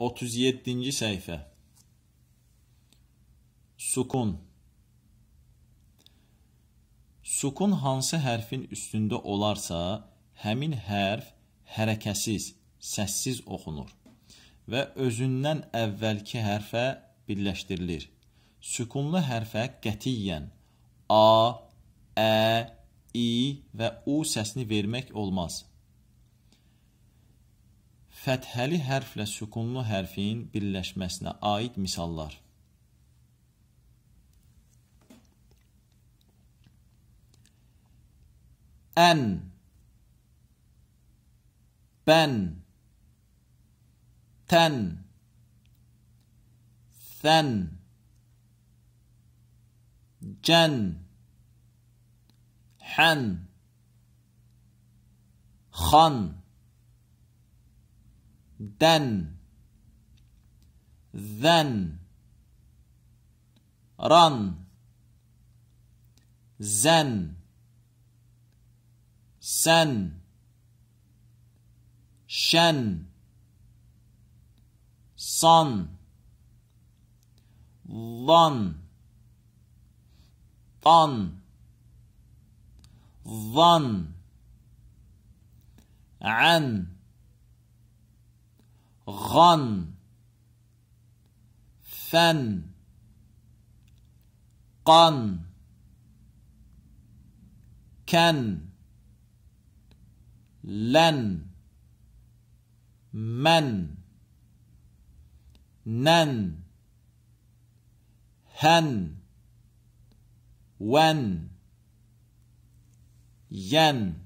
37-ci səhifə Sukun Sukun hansı hərfin üstündə olarsa, həmin hərf hərəkəsiz, səssiz oxunur və özündən əvvəlki hərfə birləşdirilir. Sükunlu hərfə qətiyyən a, ə, i və u səsini vermək olmaz fəthəli hərflə sükunlu hərfin birləşməsinə aid misallar. Ən Bən Tən Sən Cən Hän Xan ذن ذن رن زن سن شن صن ظن طن ظن عن غن فن قن كن لن من نن هن ون ين